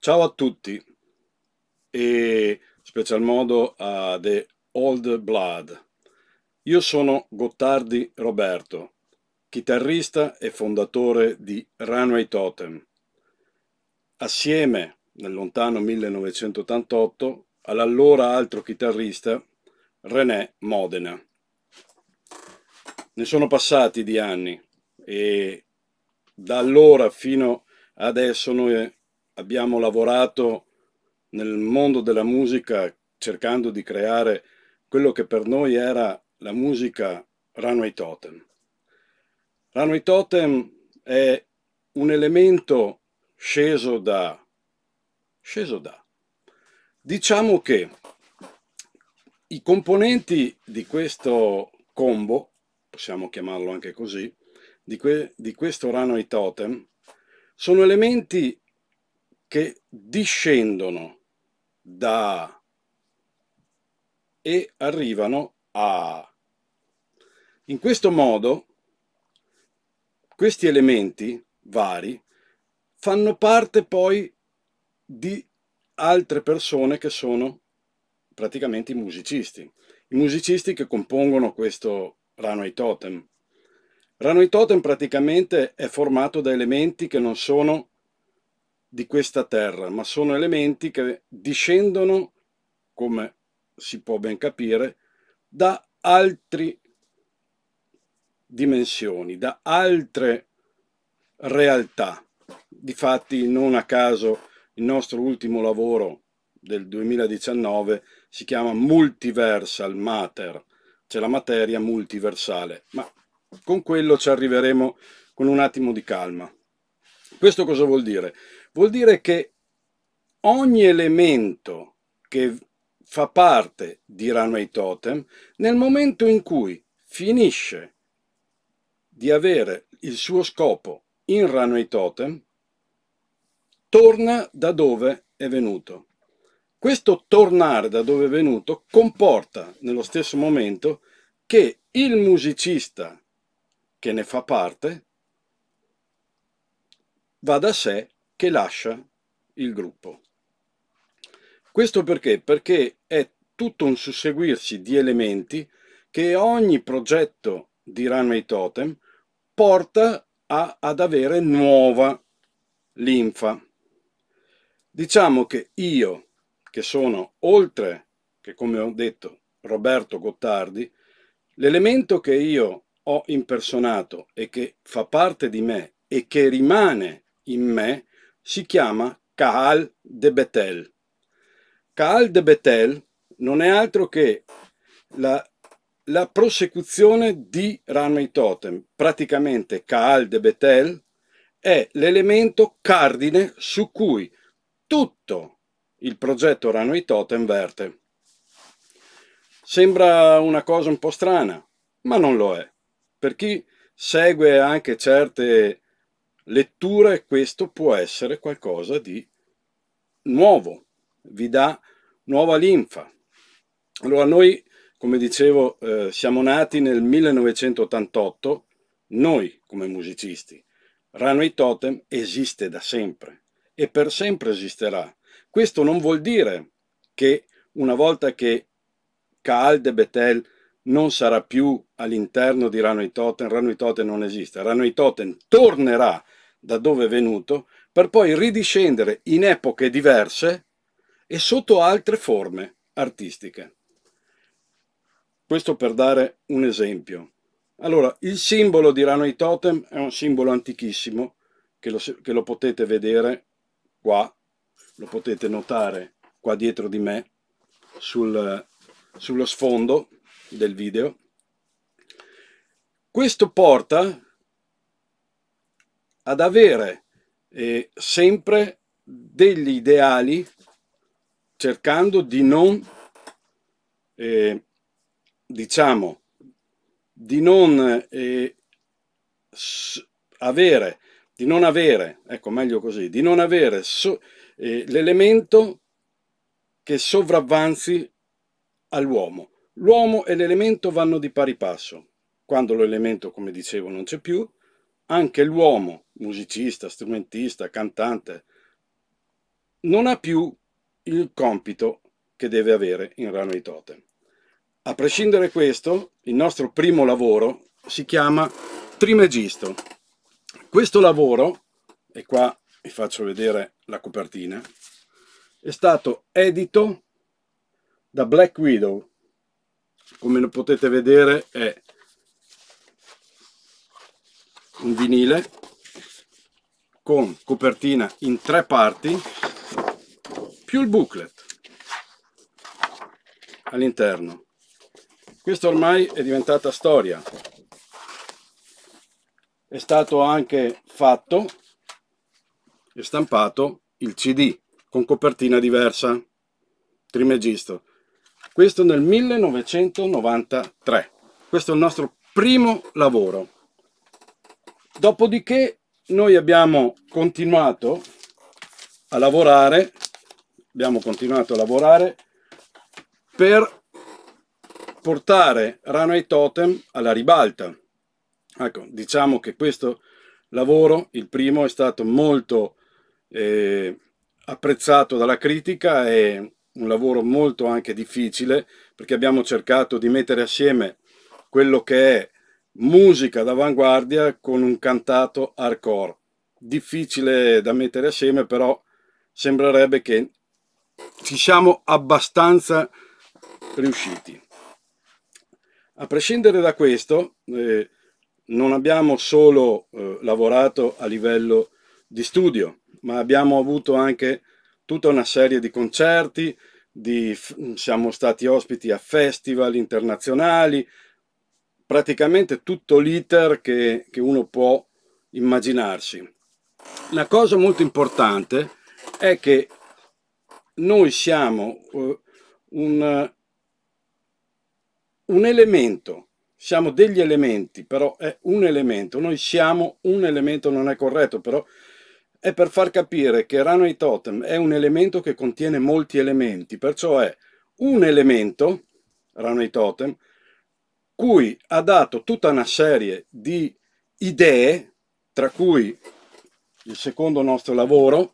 Ciao a tutti e special modo a The Old Blood. Io sono Gottardi Roberto, chitarrista e fondatore di Runway Totem. Assieme nel lontano 1988 all'allora altro chitarrista René Modena. Ne sono passati di anni e da allora fino adesso noi abbiamo lavorato nel mondo della musica cercando di creare quello che per noi era la musica Runway Totem. Runway Totem è un elemento sceso da... sceso da. Diciamo che i componenti di questo combo, possiamo chiamarlo anche così, di, que, di questo Runway Totem, sono elementi che discendono da e arrivano a. In questo modo questi elementi vari fanno parte poi di altre persone che sono praticamente i musicisti, i musicisti che compongono questo Rano ai Totem. Rano ai Totem praticamente è formato da elementi che non sono di questa terra, ma sono elementi che discendono, come si può ben capire, da altre dimensioni, da altre realtà. Difatti, non a caso, il nostro ultimo lavoro del 2019 si chiama Multiversal Matter, cioè la materia multiversale, ma con quello ci arriveremo con un attimo di calma. Questo cosa vuol dire? Vuol dire che ogni elemento che fa parte di Runway Totem, nel momento in cui finisce di avere il suo scopo in Runway Totem, torna da dove è venuto. Questo tornare da dove è venuto comporta nello stesso momento che il musicista che ne fa parte va da sé che lascia il gruppo. Questo perché? Perché è tutto un susseguirsi di elementi che ogni progetto di Runway Totem porta a, ad avere nuova linfa. Diciamo che io, che sono oltre che come ho detto Roberto Gottardi, l'elemento che io ho impersonato e che fa parte di me e che rimane in me si chiama Kaal de Betel. Kaal de Betel non è altro che la, la prosecuzione di Ranmei Totem. Praticamente Kaal de Betel è l'elemento cardine su cui tutto il progetto Ranmei Totem verte. Sembra una cosa un po' strana, ma non lo è. Per chi segue anche certe lettura e questo può essere qualcosa di nuovo, vi dà nuova linfa. Allora noi, come dicevo, eh, siamo nati nel 1988, noi come musicisti. e Totem esiste da sempre e per sempre esisterà. Questo non vuol dire che una volta che Kaal de Betel non sarà più all'interno di Ranui Toten, Ranui Toten non esiste, Ranui Toten tornerà da dove è venuto per poi ridiscendere in epoche diverse e sotto altre forme artistiche. Questo per dare un esempio. Allora, il simbolo di Ranui Totem è un simbolo antichissimo che lo, che lo potete vedere qua, lo potete notare qua dietro di me sul, sullo sfondo del video. Questo porta ad avere eh, sempre degli ideali cercando di non, eh, diciamo, di non eh, avere, di non avere, ecco meglio così, di non avere so, eh, l'elemento che sovravvanzi all'uomo. L'uomo e l'elemento vanno di pari passo. Quando l'elemento, come dicevo, non c'è più, anche l'uomo, musicista, strumentista, cantante, non ha più il compito che deve avere in Rano di Tote. A prescindere da questo, il nostro primo lavoro si chiama Trimegisto. Questo lavoro, e qua vi faccio vedere la copertina, è stato edito da Black Widow come potete vedere è un vinile con copertina in tre parti più il booklet all'interno questo ormai è diventata storia è stato anche fatto e stampato il cd con copertina diversa trimegisto questo nel 1993. Questo è il nostro primo lavoro. Dopodiché noi abbiamo continuato a lavorare, abbiamo continuato a lavorare per portare rano e Totem alla ribalta. Ecco, diciamo che questo lavoro, il primo, è stato molto eh, apprezzato dalla critica e un lavoro molto anche difficile perché abbiamo cercato di mettere assieme quello che è musica d'avanguardia con un cantato hardcore. Difficile da mettere assieme, però sembrerebbe che ci siamo abbastanza riusciti. A prescindere da questo, eh, non abbiamo solo eh, lavorato a livello di studio, ma abbiamo avuto anche tutta una serie di concerti, di, siamo stati ospiti a festival internazionali, praticamente tutto l'iter che, che uno può immaginarsi. La cosa molto importante è che noi siamo uh, un, uh, un, elemento, siamo degli elementi, però è un elemento, noi siamo un elemento, non è corretto, però è per far capire che Runway Totem è un elemento che contiene molti elementi, perciò è un elemento, Runway Totem, cui ha dato tutta una serie di idee, tra cui il secondo nostro lavoro,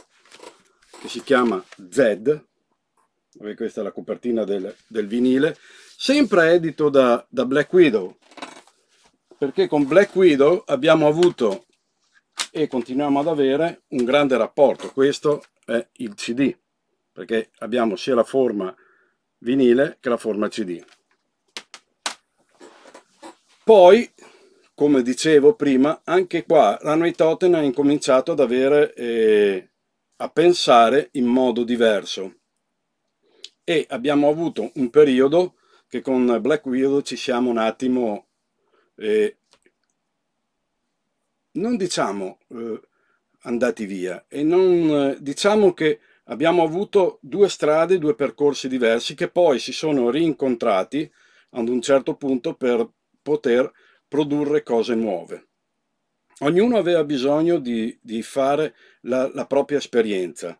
che si chiama Z, questa è la copertina del, del vinile, sempre edito da, da, Black Widow, perché con Black Widow abbiamo avuto e continuiamo ad avere un grande rapporto. Questo è il CD, perché abbiamo sia la forma vinile che la forma CD. Poi, come dicevo prima, anche qua l'anno i Totten ha incominciato ad avere, eh, a pensare in modo diverso e abbiamo avuto un periodo che con Black Widow ci siamo un attimo eh, non diciamo eh, andati via e non eh, diciamo che abbiamo avuto due strade, due percorsi diversi che poi si sono rincontrati ad un certo punto per poter produrre cose nuove. Ognuno aveva bisogno di, di fare la, la propria esperienza,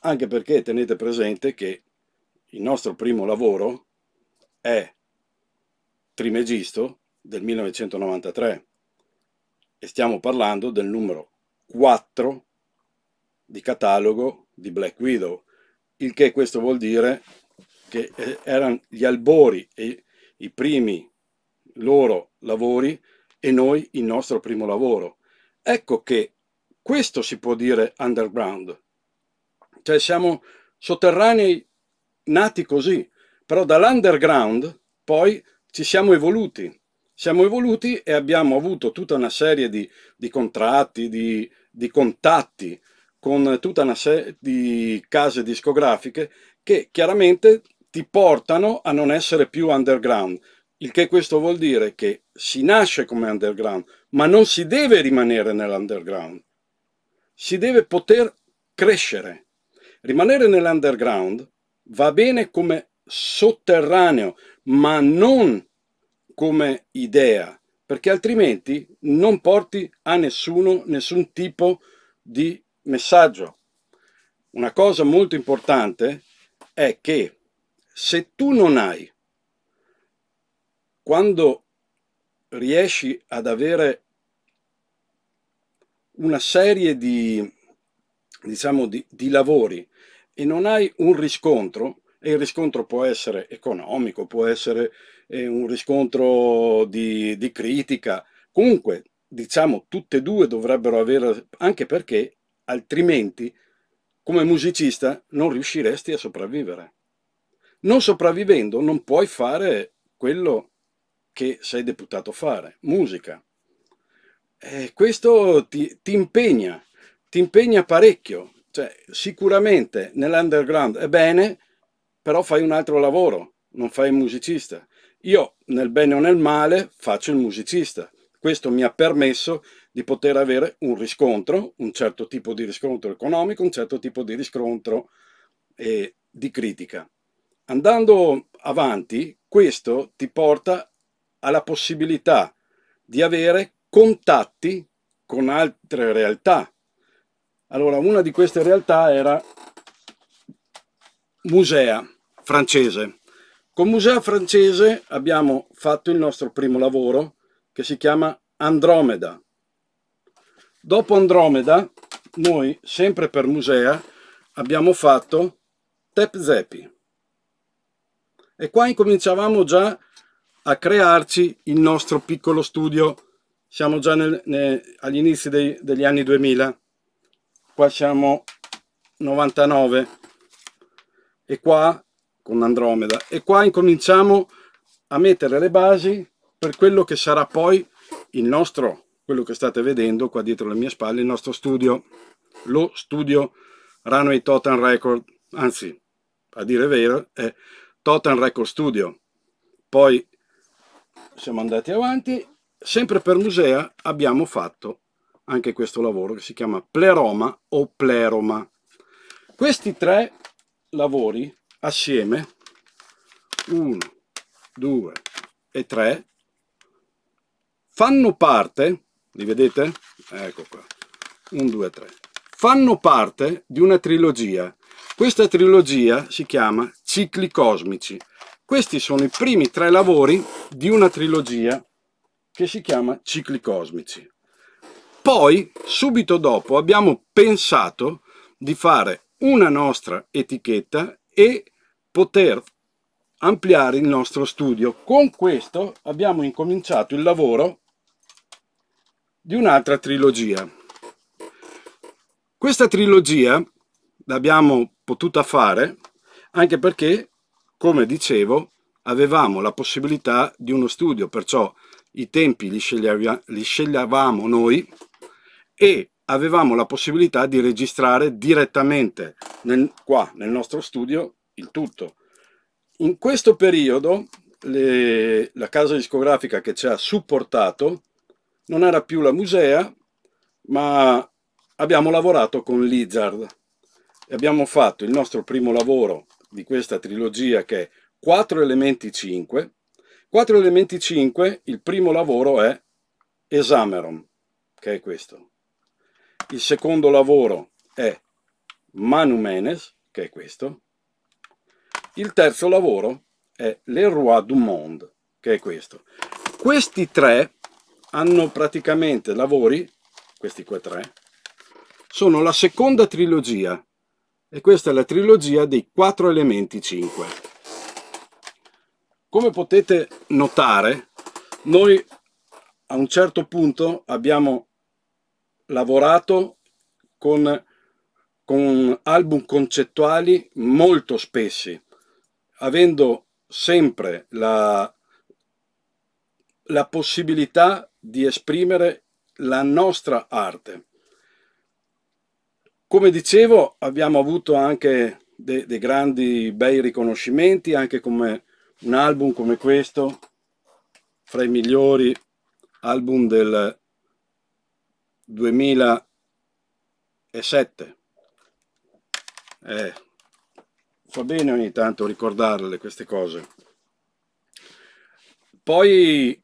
anche perché tenete presente che il nostro primo lavoro è Trimegisto del 1993 e stiamo parlando del numero 4 di catalogo di Black Widow, il che questo vuol dire che eh, erano gli albori e i primi loro lavori e noi il nostro primo lavoro. Ecco che questo si può dire underground, cioè siamo sotterranei nati così, però dall'underground poi ci siamo evoluti siamo evoluti e abbiamo avuto tutta una serie di, di contratti, di, di contatti con tutta una serie di case discografiche che chiaramente ti portano a non essere più underground. Il che questo vuol dire che si nasce come underground, ma non si deve rimanere nell'underground. Si deve poter crescere. Rimanere nell'underground va bene come sotterraneo, ma non come idea, perché altrimenti non porti a nessuno nessun tipo di messaggio. Una cosa molto importante è che se tu non hai, quando riesci ad avere una serie di, diciamo, di, di lavori e non hai un riscontro, e il riscontro può essere economico, può essere eh, un riscontro di, di critica. Comunque, diciamo, tutte e due dovrebbero avere, anche perché altrimenti come musicista non riusciresti a sopravvivere. Non sopravvivendo non puoi fare quello che sei deputato a fare, musica. E questo ti, ti, impegna, ti impegna parecchio. Cioè, sicuramente nell'underground è bene, però fai un altro lavoro, non fai musicista. Io, nel bene o nel male, faccio il musicista. Questo mi ha permesso di poter avere un riscontro, un certo tipo di riscontro economico, un certo tipo di riscontro eh, di critica. Andando avanti, questo ti porta alla possibilità di avere contatti con altre realtà. Allora, una di queste realtà era Musea francese con Museo Francese abbiamo fatto il nostro primo lavoro che si chiama Andromeda. Dopo Andromeda, noi, sempre per Musea, abbiamo fatto Tepzepi. E qua incominciavamo già a crearci il nostro piccolo studio. Siamo già nel, nel, agli inizi dei, degli anni 2000. Qua siamo 99. E qua con Andromeda e qua incominciamo a mettere le basi per quello che sarà poi il nostro, quello che state vedendo qua dietro le mie spalle, il nostro studio, lo studio Runway Totem Record, anzi a dire vero è Totem Record Studio. Poi siamo andati avanti, sempre per Musea abbiamo fatto anche questo lavoro che si chiama Pleroma o Pleroma. Questi tre lavori assieme 1, 2 e 3 fanno parte, li vedete? Ecco qua, 1, 2, 3, fanno parte di una trilogia. Questa trilogia si chiama Cicli Cosmici. Questi sono i primi tre lavori di una trilogia che si chiama Cicli Cosmici. Poi, subito dopo, abbiamo pensato di fare una nostra etichetta e poter ampliare il nostro studio. Con questo abbiamo incominciato il lavoro di un'altra trilogia. Questa trilogia l'abbiamo potuta fare anche perché, come dicevo, avevamo la possibilità di uno studio, perciò i tempi li, scegliavamo, li scegliavamo noi e avevamo la possibilità di registrare direttamente nel, qua nel nostro studio il tutto. In questo periodo le, la casa discografica che ci ha supportato non era più la Musea, ma abbiamo lavorato con Lizard e abbiamo fatto il nostro primo lavoro di questa trilogia che è 4 elementi 5. 4 elementi 5, il primo lavoro è Esameron, che è questo. Il secondo lavoro è Manumenes, che è questo. Il terzo lavoro è Le Roi du Monde, che è questo. Questi tre hanno praticamente lavori, questi qua tre, sono la seconda trilogia e questa è la trilogia dei quattro elementi 5. Come potete notare, noi a un certo punto abbiamo lavorato con, con album concettuali molto spessi avendo sempre la, la possibilità di esprimere la nostra arte. Come dicevo, abbiamo avuto anche dei de grandi, bei riconoscimenti, anche come un album come questo, fra i migliori album del 2007. Eh, fa bene ogni tanto ricordarle queste cose. Poi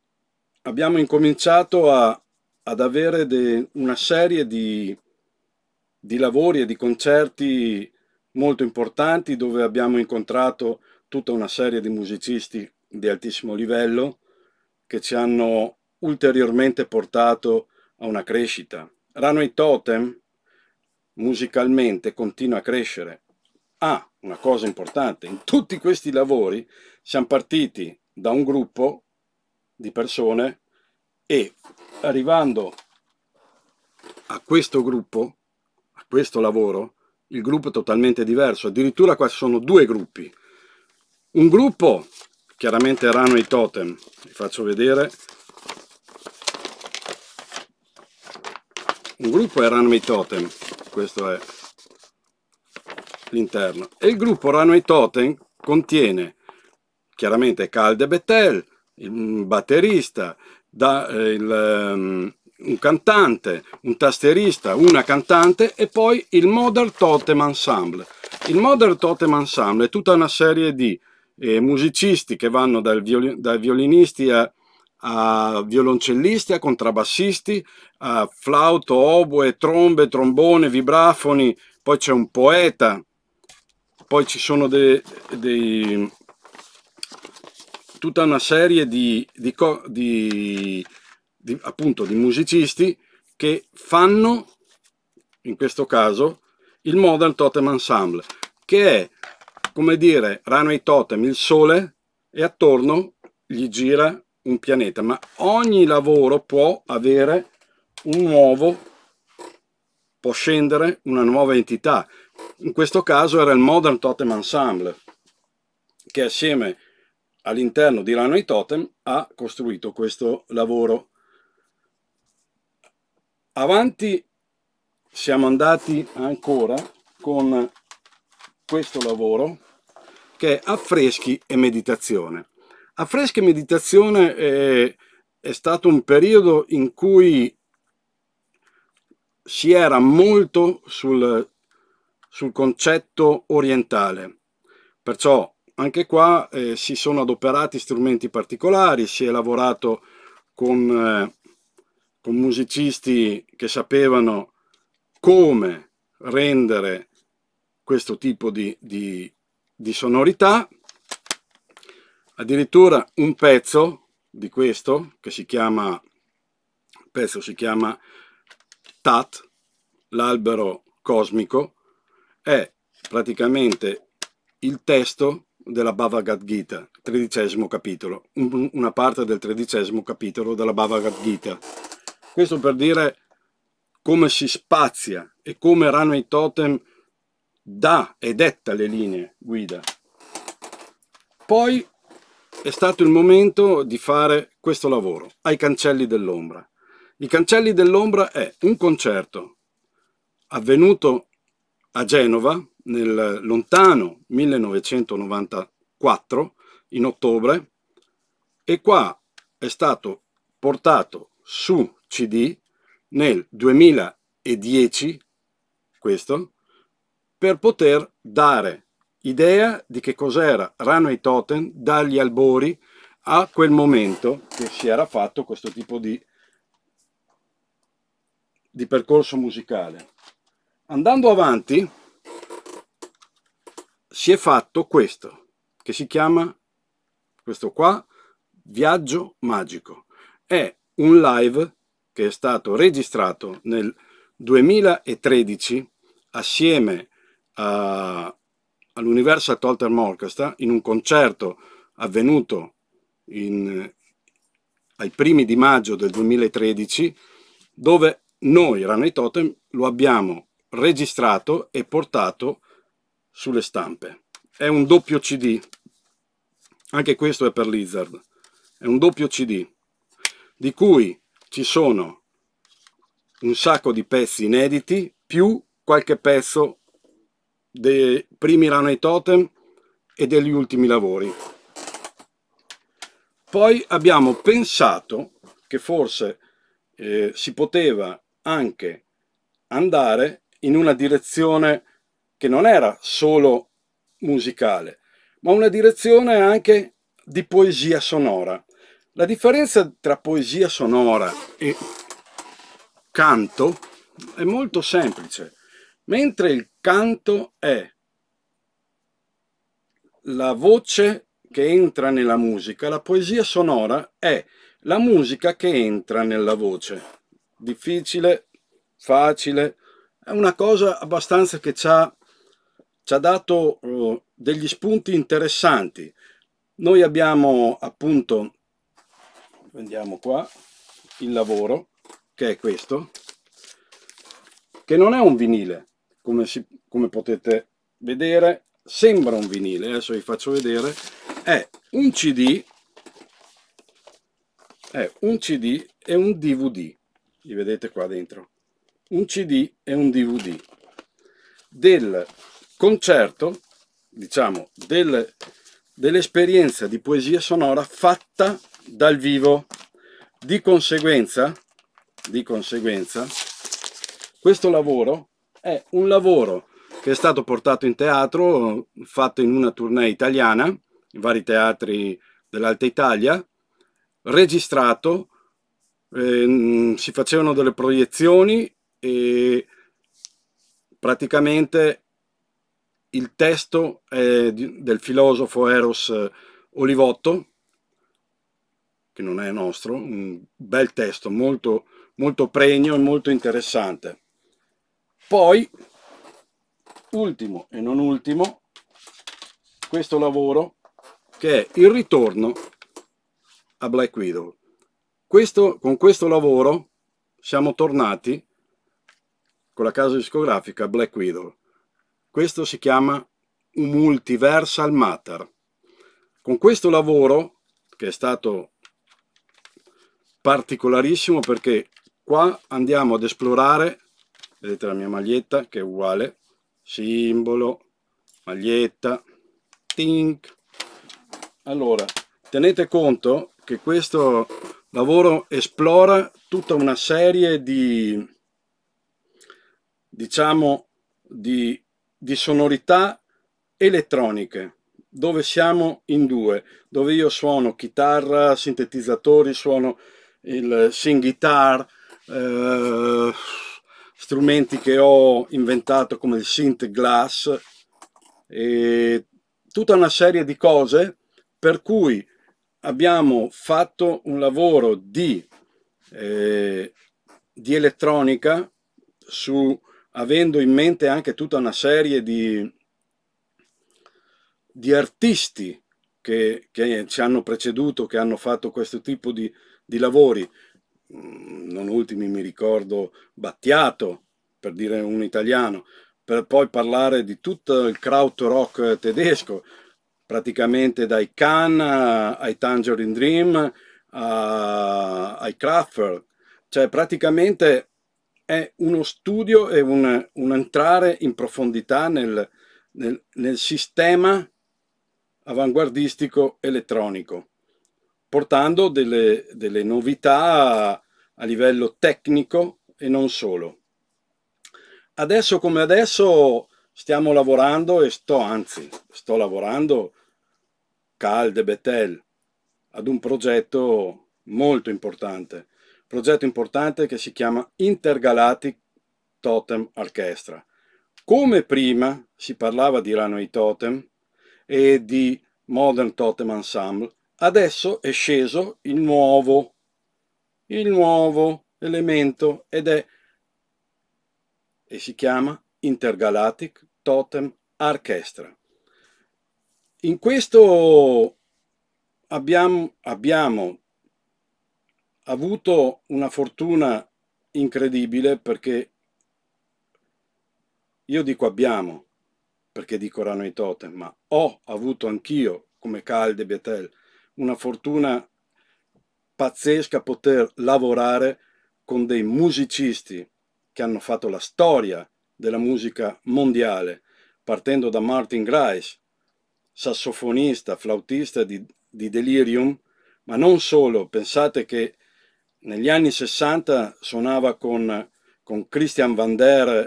abbiamo incominciato a, ad avere de, una serie di, di lavori e di concerti molto importanti dove abbiamo incontrato tutta una serie di musicisti di altissimo livello che ci hanno ulteriormente portato a una crescita. Rano i Totem musicalmente continua a crescere. Ha ah, una cosa importante, in tutti questi lavori siamo partiti da un gruppo di persone e arrivando a questo gruppo, a questo lavoro, il gruppo è totalmente diverso, addirittura qua sono due gruppi. Un gruppo chiaramente erano i totem, vi faccio vedere. Un gruppo erano i totem, questo è l'interno. E il gruppo Rano e Totem contiene chiaramente Calde Betel, il mm, batterista, da, eh, il, um, un cantante, un tastierista, una cantante e poi il Modern Totem Ensemble. Il Modern Totem Ensemble è tutta una serie di eh, musicisti che vanno dal viol dai violinisti a, a violoncellisti, a contrabbassisti, a flauto, oboe, trombe, trombone, vibrafoni, poi c'è un poeta poi ci sono dei, dei tutta una serie di, di, di, di, appunto, di musicisti che fanno, in questo caso, il Modern Totem Ensemble, che è, come dire, rano Runway Totem, il sole, e attorno gli gira un pianeta, ma ogni lavoro può avere un nuovo, può scendere una nuova entità, in questo caso era il Modern Totem Ensemble, che assieme all'interno di Rano i Totem ha costruito questo lavoro. Avanti siamo andati ancora con questo lavoro che è Affreschi e Meditazione. Affreschi e Meditazione è, è stato un periodo in cui si era molto sul sul concetto orientale. Perciò anche qua eh, si sono adoperati strumenti particolari, si è lavorato con, eh, con musicisti che sapevano come rendere questo tipo di, di, di sonorità. Addirittura un pezzo di questo, che si chiama, pezzo si chiama Tat, l'albero cosmico, è praticamente il testo della Bhagavad Gita, tredicesimo capitolo, una parte del tredicesimo capitolo della Bhagavad Gita. Questo per dire come si spazia e come Rano i Totem dà e detta le linee guida. Poi è stato il momento di fare questo lavoro ai cancelli dell'ombra. I cancelli dell'ombra è un concerto avvenuto a Genova nel lontano 1994, in ottobre, e qua è stato portato su CD nel 2010, questo, per poter dare idea di che cos'era Rano e Totem dagli albori a quel momento che si era fatto questo tipo di, di percorso musicale andando avanti si è fatto questo che si chiama questo qua viaggio magico è un live che è stato registrato nel 2013 assieme all'Universal Tolter Orchestra in un concerto avvenuto in, ai primi di maggio del 2013 dove noi, Rana e Totem, lo abbiamo registrato e portato sulle stampe. È un doppio CD, anche questo è per Lizard, è un doppio CD, di cui ci sono un sacco di pezzi inediti, più qualche pezzo dei primi Rana Totem e degli ultimi lavori. Poi abbiamo pensato che forse eh, si poteva anche andare in una direzione che non era solo musicale, ma una direzione anche di poesia sonora. La differenza tra poesia sonora e canto è molto semplice. Mentre il canto è la voce che entra nella musica, la poesia sonora è la musica che entra nella voce. Difficile, facile, una cosa abbastanza che ci ha, ci ha dato uh, degli spunti interessanti. Noi abbiamo appunto, vediamo qua, il lavoro, che è questo, che non è un vinile, come, si, come potete vedere, sembra un vinile, adesso vi faccio vedere, è un CD, è un CD e un DVD, li vedete qua dentro un CD e un DVD del concerto, diciamo, del, dell'esperienza di poesia sonora fatta dal vivo. Di conseguenza, di conseguenza, questo lavoro è un lavoro che è stato portato in teatro, fatto in una tournée italiana, in vari teatri dell'Alta Italia, registrato, ehm, si facevano delle proiezioni e praticamente il testo è del filosofo Eros eh, Olivotto, che non è nostro, un bel testo molto, molto pregno e molto interessante. Poi, ultimo e non ultimo, questo lavoro che è il ritorno a Black Widow. Questo, con questo lavoro siamo tornati con la casa discografica Black Widow. Questo si chiama Un Multiversal Matter. Con questo lavoro, che è stato particolarissimo perché qua andiamo ad esplorare, vedete la mia maglietta che è uguale, simbolo, maglietta, tink. Allora, tenete conto che questo lavoro esplora tutta una serie di diciamo di, di sonorità elettroniche dove siamo in due, dove io suono chitarra, sintetizzatori, suono il sing guitar, eh, strumenti che ho inventato come il synth glass e tutta una serie di cose per cui abbiamo fatto un lavoro di, eh, di elettronica su avendo in mente anche tutta una serie di, di artisti che, che, ci hanno preceduto, che hanno fatto questo tipo di, di lavori. Mm, non ultimi mi ricordo Battiato, per dire un italiano, per poi parlare di tutto il krautrock tedesco, praticamente dai Khan ai Tangerine Dream a, ai Kraftwerk, cioè praticamente è uno studio e un, un entrare in profondità nel, nel, nel sistema avanguardistico elettronico, portando delle, delle novità a, a livello tecnico e non solo. Adesso come adesso stiamo lavorando e sto, anzi, sto lavorando calde Betel ad un progetto molto importante progetto importante che si chiama Intergalactic Totem Orchestra. Come prima si parlava di Runway Totem e di Modern Totem Ensemble, adesso è sceso il nuovo, il nuovo elemento ed è e si chiama Intergalactic Totem Orchestra. In questo abbiamo, abbiamo avuto una fortuna incredibile perché io dico abbiamo, perché dico Rano i Totem, ma ho avuto anch'io, come Calde Betel, una fortuna pazzesca poter lavorare con dei musicisti che hanno fatto la storia della musica mondiale, partendo da Martin Grice, sassofonista, flautista di, di Delirium, ma non solo, pensate che negli anni 60 suonava con, con Christian Van Der a,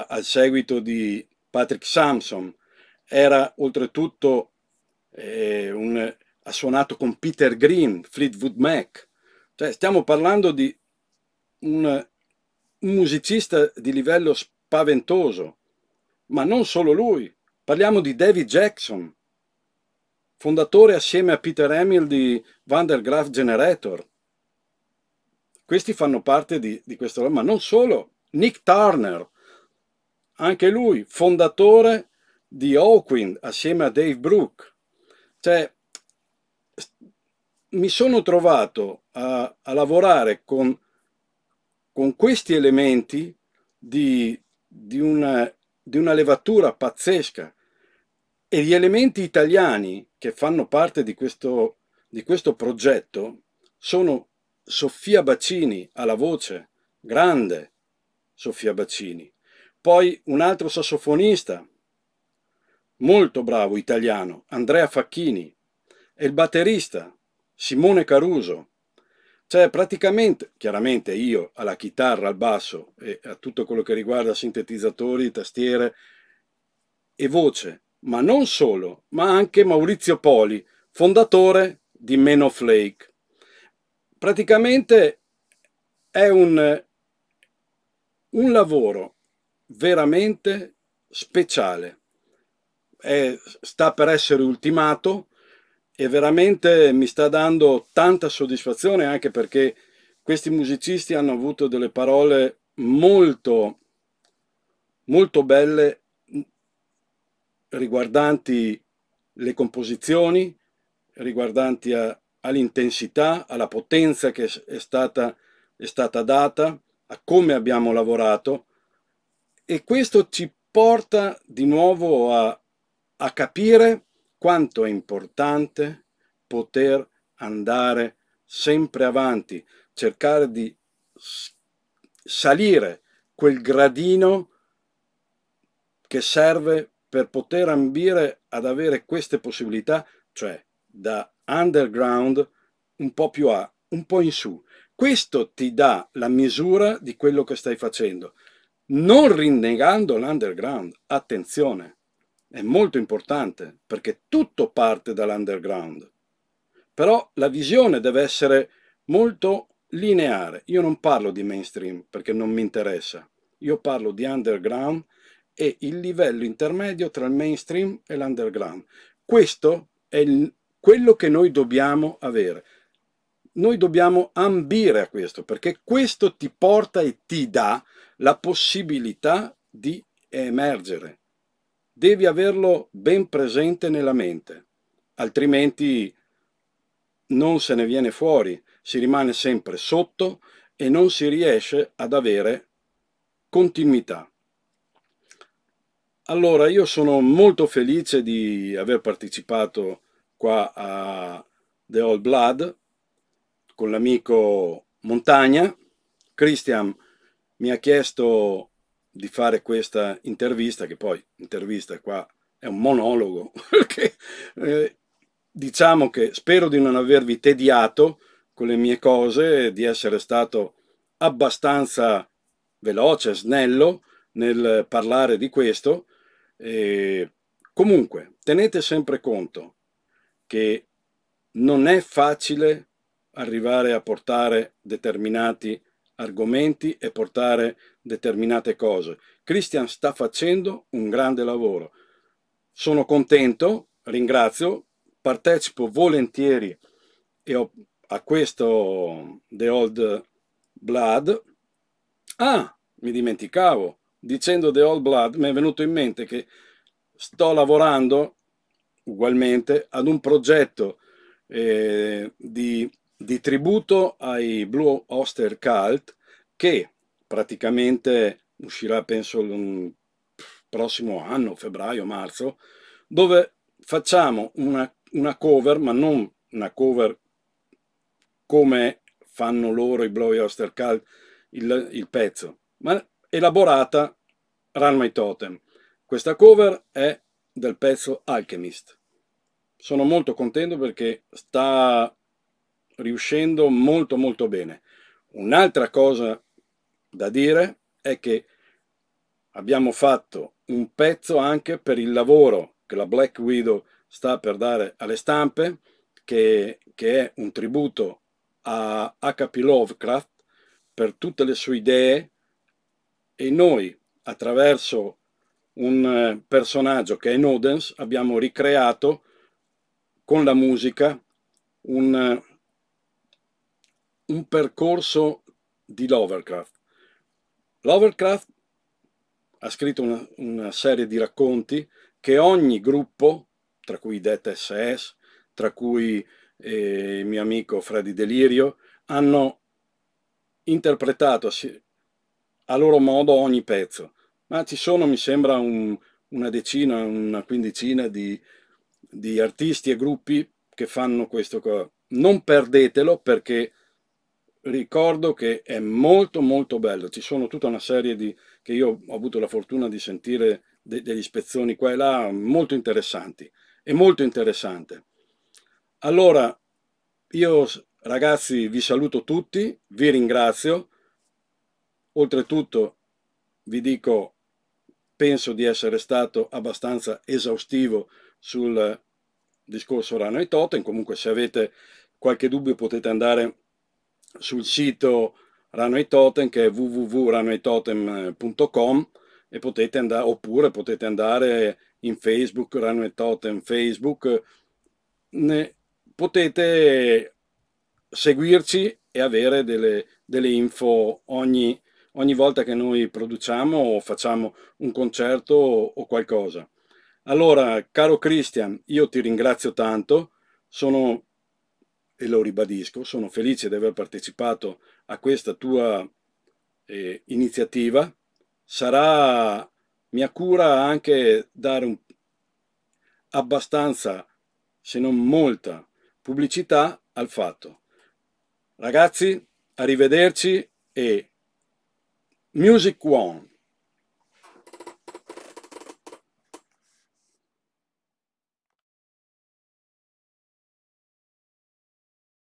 eh, al seguito di Patrick Sampson, era oltretutto eh, un, ha suonato con Peter Green, Fleetwood Mac, cioè stiamo parlando di un, un musicista di livello spaventoso, ma non solo lui, parliamo di David Jackson, fondatore assieme a Peter Emil di Van der Graaf Generator, questi fanno parte di, di questo, ma non solo, Nick Turner, anche lui, fondatore di Hawkwind assieme a Dave Brook. Cioè, mi sono trovato a, a lavorare con, con, questi elementi di, di, una, di una levatura pazzesca e gli elementi italiani che fanno parte di questo, di questo progetto sono Sofia Bacini alla voce, grande Sofia Bacini. Poi un altro sassofonista, molto bravo italiano, Andrea Facchini, e il batterista, Simone Caruso. Cioè praticamente, chiaramente io alla chitarra, al basso e a tutto quello che riguarda sintetizzatori, tastiere e voce, ma non solo, ma anche Maurizio Poli, fondatore di Menoflake praticamente è un, un lavoro veramente speciale. È, sta per essere ultimato e veramente mi sta dando tanta soddisfazione anche perché questi musicisti hanno avuto delle parole molto, molto belle riguardanti le composizioni, riguardanti a, all'intensità, alla potenza che è stata, è stata data, a come abbiamo lavorato e questo ci porta di nuovo a, a capire quanto è importante poter andare sempre avanti, cercare di salire quel gradino che serve per poter ambire ad avere queste possibilità, cioè da underground un po' più a, un po' in su. Questo ti dà la misura di quello che stai facendo, non rinnegando l'underground. Attenzione, è molto importante perché tutto parte dall'underground. Però la visione deve essere molto lineare. Io non parlo di mainstream perché non mi interessa. Io parlo di underground e il livello intermedio tra il mainstream e l'underground. Questo è il, quello che noi dobbiamo avere. Noi dobbiamo ambire a questo, perché questo ti porta e ti dà la possibilità di emergere. Devi averlo ben presente nella mente, altrimenti non se ne viene fuori, si rimane sempre sotto e non si riesce ad avere continuità. Allora, io sono molto felice di aver partecipato a qua a The Old Blood con l'amico Montagna. Christian mi ha chiesto di fare questa intervista, che poi intervista qua è un monologo, perché eh, diciamo che spero di non avervi tediato con le mie cose, di essere stato abbastanza veloce, snello nel parlare di questo. E comunque, tenete sempre conto che non è facile arrivare a portare determinati argomenti e portare determinate cose. Christian sta facendo un grande lavoro. Sono contento, ringrazio, partecipo volentieri e a questo The Old Blood. Ah, mi dimenticavo, dicendo The Old Blood mi è venuto in mente che sto lavorando ugualmente ad un progetto eh, di, di, tributo ai Blue Oster Cult che praticamente uscirà penso il prossimo anno, febbraio, marzo, dove facciamo una, una cover, ma non una cover come fanno loro i Blue Oster Cult il, il pezzo, ma elaborata Run My Totem. Questa cover è del pezzo Alchemist sono molto contento perché sta riuscendo molto molto bene. Un'altra cosa da dire è che abbiamo fatto un pezzo anche per il lavoro che la Black Widow sta per dare alle stampe, che, che è un tributo a HP Lovecraft per tutte le sue idee e noi attraverso un eh, personaggio che è Nodens abbiamo ricreato con la musica un, eh, un percorso di Lovecraft. Lovecraft ha scritto una, una, serie di racconti che ogni gruppo, tra cui i Det SS, tra cui eh, il mio amico Freddy Delirio, hanno interpretato a loro modo ogni pezzo. Ma ci sono, mi sembra, un, una decina, una quindicina di, di artisti e gruppi che fanno questo qua. Non perdetelo perché ricordo che è molto molto bello. Ci sono tutta una serie di che io ho avuto la fortuna di sentire de, degli spezzoni qua e là molto interessanti. È molto interessante. Allora, io ragazzi vi saluto tutti, vi ringrazio. Oltretutto vi dico penso di essere stato abbastanza esaustivo sul discorso Rano e Totem. Comunque se avete qualche dubbio potete andare sul sito Rano e Totem che è www.ranoetotem.com e potete andare, oppure potete andare in Facebook, Rano e Totem Facebook, ne, potete seguirci e avere delle, delle info ogni, ogni volta che noi produciamo o facciamo un concerto o, o qualcosa. Allora, caro Christian, io ti ringrazio tanto, sono, e lo ribadisco, sono felice di aver partecipato a questa tua eh, iniziativa. Sarà mia cura anche dare un, abbastanza, se non molta, pubblicità al fatto. Ragazzi, arrivederci e Music One.